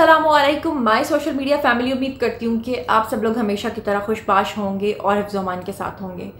Aslam my social media family उम्मीद करती हूँ कि आप सब लोग हमेशा की तरह खुशबाश होंगे और हफ्जोमान के साथ होंगे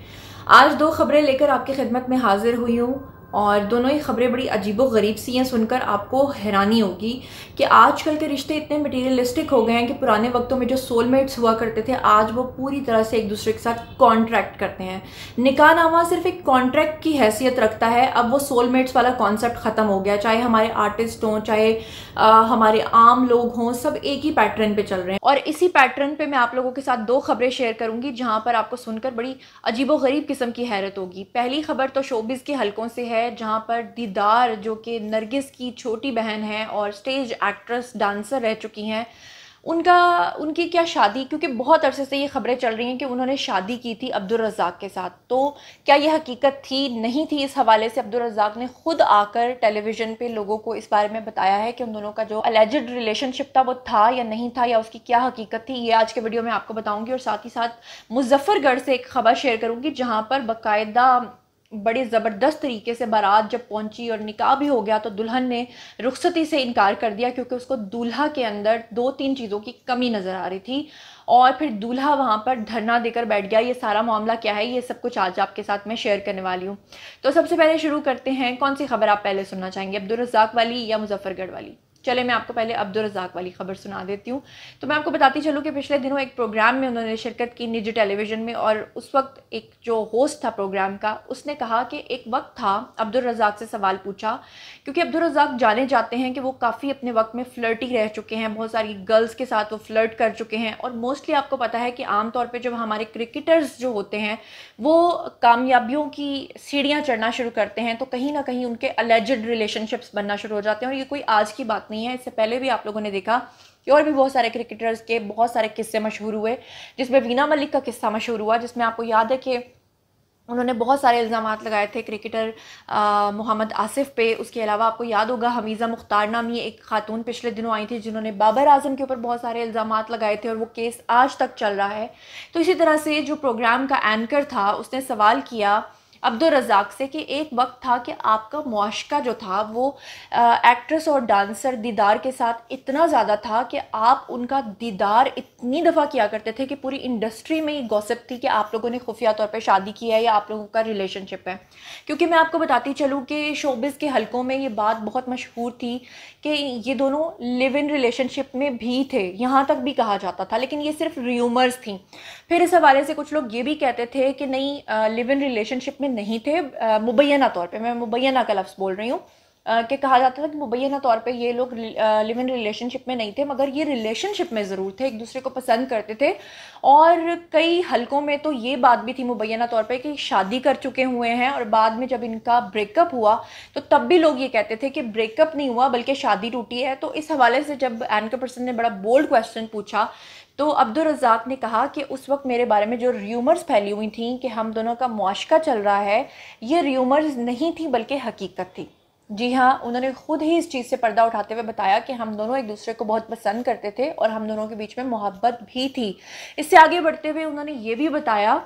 आज दो खबरें लेकर आपकी खिदमत में हाजिर हुई हूँ और दोनों ही ख़बरें बड़ी अजीबो गरीब सी हैं सुनकर आपको हैरानी होगी कि आजकल के रिश्ते इतने मटेरियलिस्टिक हो गए हैं कि पुराने वक्तों में जो सोलमेट्स हुआ करते थे आज वो पूरी तरह से एक दूसरे के साथ कॉन्ट्रैक्ट करते हैं निकाहनामा सिर्फ एक कॉन्ट्रैक्ट की हैसियत रखता है अब वो सोलमेट्स वाला कॉन्सेप्ट ख़त्म हो गया चाहे हमारे आर्टिस्ट हों चाहे आ, हमारे आम लोग हों सब एक ही पैटर्न पर चल रहे हैं और इसी पैटर्न पर मैं आप लोगों के साथ दो खबरें शेयर करूँगी जहाँ पर आपको सुनकर बड़ी अजीबो गरीब किस्म की हैरत होगी पहली खबर तो शोबिस के हल्कों से है है जहाँ पर दीदार जो कि नरगिस की छोटी बहन है और स्टेज एक्ट्रेस डांसर रह चुकी हैं उनका उनकी क्या शादी क्योंकि बहुत अरसे से ये खबरें चल रही हैं कि उन्होंने शादी की थी अब्दुल रज़ाक के साथ तो क्या ये हकीकत थी नहीं थी इस हवाले से अब्दुल रज़ाक ने ख़ुद आकर टेलीविज़न पे लोगों को इस बारे में बताया है कि उन दोनों का जो एलेजड रिलेशनशिप था वो था या नहीं था या उसकी क्या हकीकत थी ये आज के वीडियो में आपको बताऊँगी और साथ ही साथ मुजफ्फ़रगढ़ से एक खबर शेयर करूँगी जहाँ पर बाकायदा बड़े ज़बरदस्त तरीके से बारात जब पहुंची और निकाह भी हो गया तो दुल्हन ने रुखसती से इनकार कर दिया क्योंकि उसको दूल्हा के अंदर दो तीन चीज़ों की कमी नज़र आ रही थी और फिर दूल्हा वहाँ पर धरना देकर बैठ गया ये सारा मामला क्या है ये सब कुछ आज आपके साथ मैं शेयर करने वाली हूँ तो सबसे पहले शुरू करते हैं कौन सी खबर आप पहले सुनना चाहेंगे अब्दुलरजाक वाली या मुजफ्फरगढ़ वाली चले मैं आपको पहले अब्दुलरजाक वाली खबर सुना देती हूँ तो मैं आपको बताती चलूँ कि पिछले दिनों एक प्रोग्राम में उन्होंने शिरकत की निजी टेलीविज़न में और उस वक्त एक जो होस्ट था प्रोग्राम का उसने कहा कि एक वक्त था अब्दुलरजाक से सवाल पूछा क्योंकि अब्दुलरजाक जाने जाते हैं कि वो काफ़ी अपने वक्त में फ्लर्टी रह चुके हैं बहुत सारी गर्ल्स के साथ वो फ्लर्ट कर चुके हैं और मोस्टली आपको पता है कि आमतौर पर जब हमारे क्रिकेटर्स जो होते हैं वो कामयाबियों की सीढ़ियाँ चढ़ना शुरू करते हैं तो कहीं ना कहीं उनके अलेजड रिलेशनशिप्स बनना शुरू हो जाते हैं और ये कोई आज की बात नहीं है इससे पहले भी आप लोगों ने देखा कि और भी बहुत सारे क्रिकेटर्स के बहुत सारे किस्से मशहूर हुए जिसमें वीना मलिक का किस्सा मशहूर हुआ जिसमें आपको याद है कि उन्होंने बहुत सारे इल्ज़ाम लगाए थे क्रिकेटर मोहम्मद आसिफ पे उसके अलावा आपको याद होगा हमीज़ा मुख्तार नामी एक खातून पिछले दिनों आई थी जिन्होंने बाबर आजम के ऊपर बहुत सारे इल्ज़ाम लगाए थे और वो केस आज तक चल रहा है तो इसी तरह से जो प्रोग्राम का एंकर था उसने सवाल किया अब्दुल रज़ाक से कि एक वक्त था कि आपका मुआशका जो था वो एक्ट्रेस और डांसर दीदार के साथ इतना ज़्यादा था कि आप उनका दीदार इतनी दफ़ा किया करते थे कि पूरी इंडस्ट्री में ये गॉसिप थी कि आप लोगों ने खुफिया तौर पर शादी की है या आप लोगों का रिलेशनशिप है क्योंकि मैं आपको बताती चलूँ कि शोबिस के हलकों में ये बात बहुत मशहूर थी कि ये दोनों लिव इन रिलेशनशिप में भी थे यहाँ तक भी कहा जाता था लेकिन ये सिर्फ र्यूमर्स थी फिर इस हवाले से कुछ लोग ये भी कहते थे कि नहीं लिव इन रिलेशनशिप में नहीं थे मुबैना तौर पे मैं मुबैना का लफ्ज़ बोल रही हूँ कि कहा जाता था कि मुबैना तौर पे ये लोग लिव इन रिलेशनशिप में नहीं थे मगर ये रिलेशनशिप में ज़रूर थे एक दूसरे को पसंद करते थे और कई हलकों में तो ये बात भी थी मुबैना तौर पे कि शादी कर चुके हुए हैं और बाद में जब इनका ब्रेकअप हुआ तो तब भी लोग ये कहते थे कि ब्रेकअप नहीं हुआ बल्कि शादी टूटी है तो इस हवाले से जब एनकर पर्सन ने बड़ा बोल्ड क्वेश्चन पूछा तो अब्दुल रज़ाक ने कहा कि उस वक्त मेरे बारे में जो र्यूमर्स फैली हुई थी कि हम दोनों का मुआशका चल रहा है ये र्यूमर्स नहीं थी बल्कि हकीकत थी जी हाँ उन्होंने खुद ही इस चीज़ से पर्दा उठाते हुए बताया कि हम दोनों एक दूसरे को बहुत पसंद करते थे और हम दोनों के बीच में मोहब्बत भी थी इससे आगे बढ़ते हुए उन्होंने ये भी बताया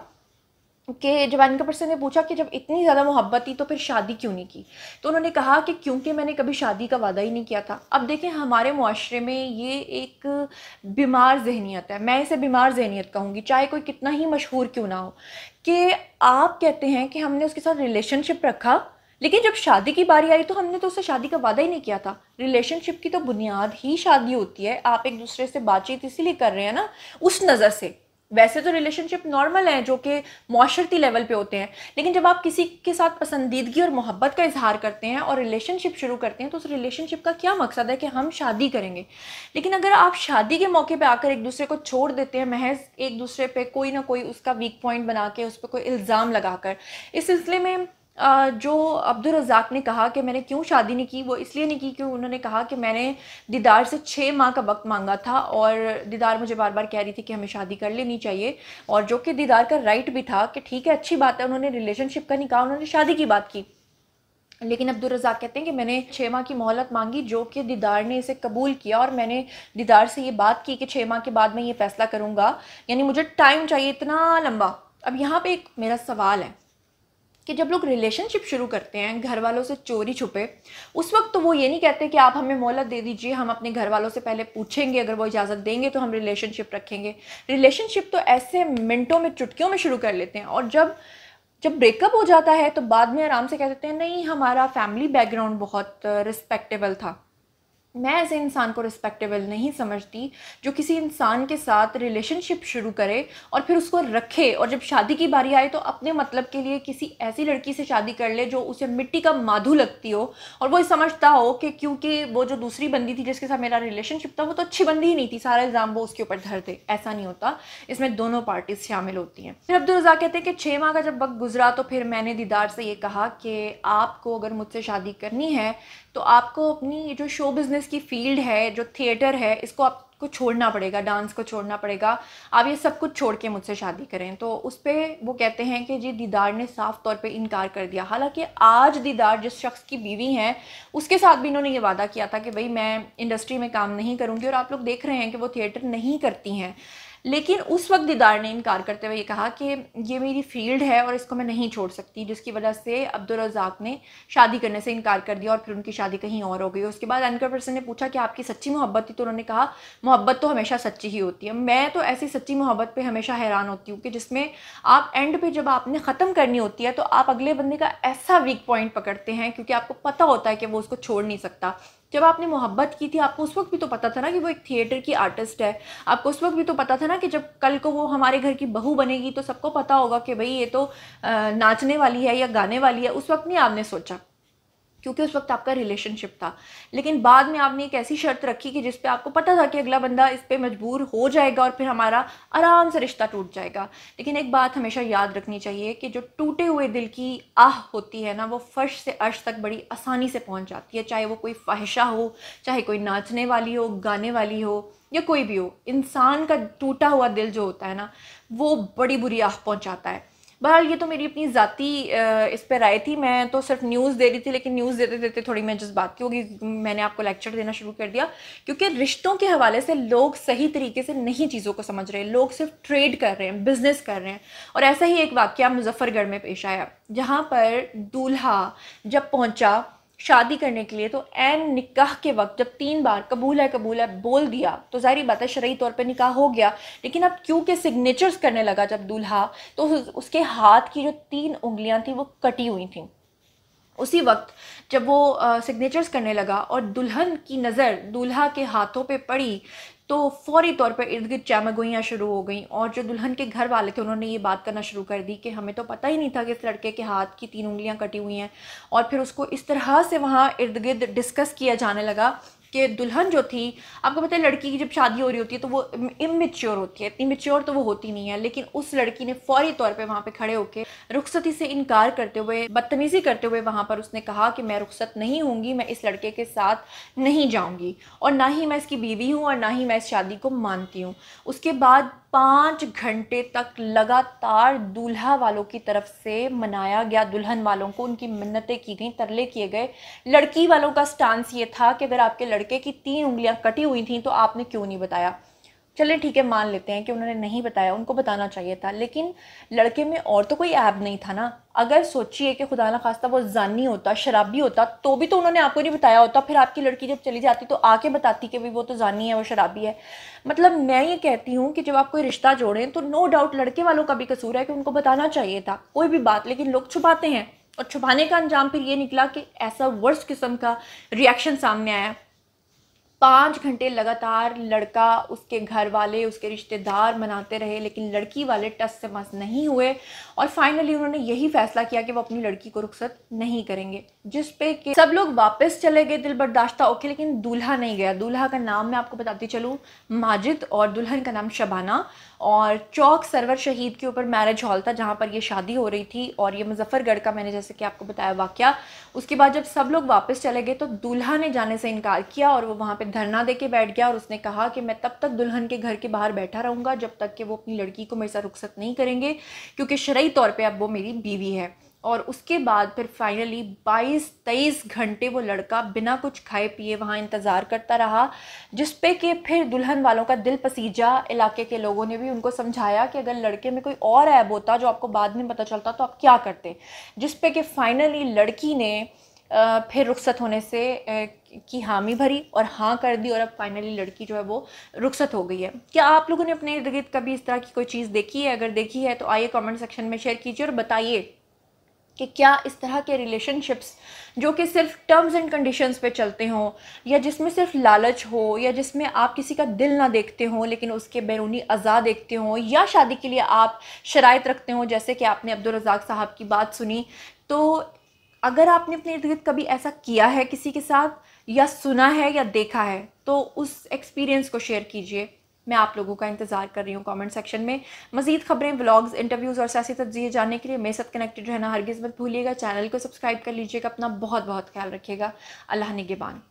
कि जब अनका पर्सन ने पूछा कि जब इतनी ज़्यादा मोहब्बत थी तो फिर शादी क्यों नहीं की तो उन्होंने कहा कि क्योंकि मैंने कभी शादी का वादा ही नहीं किया था अब देखें हमारे माशरे में ये एक बीमार जहनीत है मैं इसे बीमार जहनीत कहूँगी चाहे कोई कितना ही मशहूर क्यों ना हो कि आप कहते हैं कि हमने उसके साथ रिलेशनशिप रखा लेकिन जब शादी की बारी आई तो हमने तो उससे शादी का वादा ही नहीं किया था रिलेशनशिप की तो बुनियाद ही शादी होती है आप एक दूसरे से बातचीत इसीलिए कर रहे हैं ना उस नज़र से वैसे तो रिलेशनशिप नॉर्मल हैं जो कि माशरती लेवल पे होते हैं लेकिन जब आप किसी के साथ पसंदीदगी और मोहब्बत का इजहार करते हैं और रिलेशनशिप शुरू करते हैं तो उस रिलेशनशिप का क्या मकसद है कि हम शादी करेंगे लेकिन अगर आप शादी के मौके पर आकर एक दूसरे को छोड़ देते हैं महज एक दूसरे पर कोई ना कोई उसका वीक पॉइंट बना के उस पर कोई इल्ज़ाम कर इस सिलसिले में जो रज़ाक ने कहा कि मैंने क्यों शादी नहीं की वो इसलिए नहीं की कि उन्होंने कहा कि मैंने दीदार से छः माह का वक्त मांगा था और दीदार मुझे बार बार कह रही थी कि हमें शादी कर लेनी चाहिए और जो कि दीदार का राइट भी था कि ठीक है अच्छी बात है उन्होंने रिलेशनशिप का नहीं कहा उन्होंने शादी की बात की लेकिन अब्दुल रज़ाक कहते हैं कि मैंने छः माह की मोहलत मांगी जो कि दीदार ने इसे कबूल किया और मैंने दीदार से ये बात की कि छः माह के बाद मैं ये फ़ैसला करूँगा यानी मुझे टाइम चाहिए इतना लंबा अब यहाँ पे एक मेरा सवाल है कि जब लोग रिलेशनशिप शुरू करते हैं घर वालों से चोरी छुपे उस वक्त तो वो ये नहीं कहते कि आप हमें मोहलत दे दीजिए हम अपने घर वालों से पहले पूछेंगे अगर वो इजाज़त देंगे तो हम रिलेशनशिप रखेंगे रिलेशनशिप तो ऐसे मिनटों में चुटकियों में शुरू कर लेते हैं और जब जब ब्रेकअप हो जाता है तो बाद में आराम से कह देते हैं नहीं हमारा फैमिली बैकग्राउंड बहुत रिस्पेक्टेबल था मैं ऐसे इंसान को रिस्पेक्टेबल नहीं समझती जो किसी इंसान के साथ रिलेशनशिप शुरू करे और फिर उसको रखे और जब शादी की बारी आए तो अपने मतलब के लिए किसी ऐसी लड़की से शादी कर ले जो उसे मिट्टी का माधु लगती हो और वो समझता हो कि क्योंकि वो जो दूसरी बंदी थी जिसके साथ मेरा रिलेशनशिप था वो तो अच्छी बंदी ही नहीं थी सारा इल्ज़ाम वो उसके ऊपर धर दे ऐसा नहीं होता इसमें दोनों पार्टीज़ शामिल होती हैं फिर अब्दुल रज़ा कहते हैं कि छः माह का जब वक्त गुजरा तो फिर मैंने दीदार से ये कहा कि आपको अगर मुझसे शादी करनी है तो आपको अपनी जो शो बिज़नेस डांस की फील्ड है जो थिएटर है इसको आपको छोड़ना पड़ेगा डांस को छोड़ना पड़ेगा आप ये सब कुछ छोड़ के मुझसे शादी करें तो उस पर वो कहते हैं कि जी दीदार ने साफ तौर पे इनकार कर दिया हालांकि आज दीदार जिस शख्स की बीवी हैं उसके साथ भी इन्होंने ये वादा किया था कि भाई मैं इंडस्ट्री में काम नहीं करूँगी और आप लोग देख रहे हैं कि वो थिएटर नहीं करती हैं लेकिन उस वक्त दीदार ने इनकार करते हुए ये कहा कि ये मेरी फील्ड है और इसको मैं नहीं छोड़ सकती जिसकी वजह से रजाक ने शादी करने से इनकार कर दिया और फिर उनकी शादी कहीं और हो गई उसके बाद एनकर पर्सन ने पूछा कि आपकी सच्ची मोहब्बत थी तो उन्होंने कहा मोहब्बत तो हमेशा सच्ची ही होती है मैं तो ऐसी सच्ची मोहब्बत पर हमेशा हैरान होती हूँ कि जिसमें आप एंड पे जब आपने ख़त्म करनी होती है तो आप अगले बंदे का ऐसा वीक पॉइंट पकड़ते हैं क्योंकि आपको पता होता है कि वो उसको छोड़ नहीं सकता जब आपने मोहब्बत की थी आपको उस वक्त भी तो पता था ना कि वो एक थिएटर की आर्टिस्ट है आपको उस वक्त भी तो पता था ना कि जब कल को वो हमारे घर की बहू बनेगी तो सबको पता होगा कि भाई ये तो नाचने वाली है या गाने वाली है उस वक्त नहीं आपने सोचा क्योंकि उस वक्त आपका रिलेशनशिप था लेकिन बाद में आपने एक ऐसी शर्त रखी कि जिस पे आपको पता था कि अगला बंदा इस पर मजबूर हो जाएगा और फिर हमारा आराम से रिश्ता टूट जाएगा लेकिन एक बात हमेशा याद रखनी चाहिए कि जो टूटे हुए दिल की आह होती है ना वो फर्श से अर्श तक बड़ी आसानी से पहुँच जाती है चाहे वो कोई ख्वाहिशा हो चाहे कोई नाचने वाली हो गाने वाली हो या कोई भी हो इंसान का टूटा हुआ दिल जो होता है ना वो बड़ी बुरी आह पहुँचाता है बहरहाल ये तो मेरी अपनी ज़ाती इस पर राय थी मैं तो सिर्फ न्यूज़ दे रही थी लेकिन न्यूज़ देते देते थोड़ी मैं जज्बात की होगी मैंने आपको लेक्चर देना शुरू कर दिया क्योंकि रिश्तों के हवाले से लोग सही तरीके से नहीं चीज़ों को समझ रहे लोग सिर्फ ट्रेड कर रहे हैं बिज़नेस कर रहे हैं और ऐसा ही एक वाक्य मुजफ्फ़रगढ़ में पेश आया जहाँ पर दूल्हा जब पहुँचा शादी करने के लिए तो एन निकाह के वक्त जब तीन बार कबूल है कबूल है बोल दिया तो ज़ाहिर बात है शरा तौर पे निकाह हो गया लेकिन अब क्यों के सिग्नेचर्स करने लगा जब दूल्हा तो उसके हाथ की जो तीन उंगलियां थी वो कटी हुई थी उसी वक्त जब वो सिग्नेचर्स करने लगा और दुल्हन की नज़र दूल्हा के हाथों पे पड़ी तो फौरी तौर पर इर्द गिर्द चैमगोइयाँ शुरू हो गई और जो दुल्हन के घर वाले थे उन्होंने ये बात करना शुरू कर दी कि हमें तो पता ही नहीं था कि इस लड़के के हाथ की तीन उंगलियां कटी हुई हैं और फिर उसको इस तरह से वहाँ इर्द गिर्द डिस्कस किया जाने लगा के दुल्हन जो थी आपको पता है लड़की की जब शादी हो रही होती है तो वो इमेच्योर होती है इतनी मेच्योर तो वो होती नहीं है लेकिन उस लड़की ने फौरी तौर पर वहाँ पर खड़े होकर रुखसती से इनकार करते हुए बदतमीज़ी करते हुए वहाँ पर उसने कहा कि मैं रुखसत नहीं होंगी मैं इस लड़के के साथ नहीं जाऊँगी और ना ही मैं इसकी बीवी हूँ और ना ही मैं इस शादी को मानती हूँ उसके बाद पाँच घंटे तक लगातार दूल्हा वालों की तरफ से मनाया गया दुल्हन वालों को उनकी मन्नतें की गई तरले किए गए लड़की वालों का स्टांस ये था कि अगर आपके लड़के की तीन उंगलियां कटी हुई थी तो आपने क्यों नहीं बताया चले ठीक है मान लेते हैं कि उन्होंने नहीं बताया उनको बताना चाहिए था लेकिन लड़के में और तो कोई ऐब नहीं था ना अगर सोचिए कि खुदा ना खास्ता वो जानी होता शराबी होता तो भी तो उन्होंने आपको नहीं बताया होता फिर आपकी लड़की जब चली जाती तो आके बताती कि भाई वो तो जानी है वो शराबी है मतलब मैं ये कहती हूँ कि जब आप कोई रिश्ता जोड़ें तो नो डाउट लड़के वालों का भी कसूर है कि उनको बताना चाहिए था कोई भी बात लेकिन लोग छुपाते हैं और छुपाने का अंजाम फिर ये निकला कि ऐसा वर्स्ट किस्म का रिएक्शन सामने आया पाँच घंटे लगातार लड़का उसके घर वाले उसके रिश्तेदार मनाते रहे लेकिन लड़की वाले टस से मस नहीं हुए और फाइनली उन्होंने यही फैसला किया कि वो अपनी लड़की को रुख्सत नहीं करेंगे जिस पे कि सब लोग वापस चले गए दिल बर्दाश्ता ओके लेकिन दूल्हा नहीं गया दूल्हा का नाम मैं आपको बताती चलूँ माजिद और दुल्हन का नाम शबाना और चौक सरवर शहीद के ऊपर मैरिज हॉल था जहाँ पर ये शादी हो रही थी और ये मुजफ्फरगढ़ का मैंने जैसे कि आपको बताया वाक़ उसके बाद जब सब लोग वापस चले गए तो दुल्हा ने जाने से इनकार किया और वो वहाँ पर धरना दे के बैठ गया और उसने कहा कि मैं तब तक दुल्हन के घर के बाहर बैठा रहूँगा जब तक कि वो अपनी लड़की को मेरे साथ रुख्सत नहीं करेंगे क्योंकि शरय तौर पर अब वो मेरी बीवी है और उसके बाद फिर फाइनली 22 तेईस घंटे वो लड़का बिना कुछ खाए पिए वहाँ इंतज़ार करता रहा जिस पे कि फिर दुल्हन वालों का दिल पसीजा इलाके के लोगों ने भी उनको समझाया कि अगर लड़के में कोई और ऐब होता जो आपको बाद में पता चलता तो आप क्या करते जिस पे कि फाइनली लड़की ने फिर रुखसत होने से की हामी भरी और हाँ कर दी और अब फाइनली लड़की जो है वो रुखसत हो गई है क्या आप लोगों ने अपने इर्द गिर्द कभी इस तरह की कोई चीज़ देखी है अगर देखी है तो आइए कमेंट सेक्शन में शेयर कीजिए और बताइए कि क्या इस तरह के रिलेशनशिप्स जो कि सिर्फ टर्म्स एंड कंडीशंस पे चलते हों या जिसमें सिर्फ लालच हो या जिसमें आप किसी का दिल ना देखते हों लेकिन उसके बैरूनी अज़ा देखते हों या शादी के लिए आप शराय रखते हों जैसे कि आपने अब्दुल रज़ाक साहब की बात सुनी तो अगर आपने अपने इर्द गिर्द कभी ऐसा किया है किसी के साथ या सुना है या देखा है तो उस एक्सपीरियंस को शेयर कीजिए मैं आप लोगों का इंतजार कर रही हूँ कमेंट सेक्शन में मजीद खबरें ब्लॉग्स इंटरव्यूज़ और सियासी तज्जिए जानने के लिए मेरे साथ कनेक्टेड रहना हरगिज़ मत भूलिएगा चैनल को सब्सक्राइब कर लीजिएगा अपना बहुत बहुत ख्याल रखिएगा अल्लाह निगेबान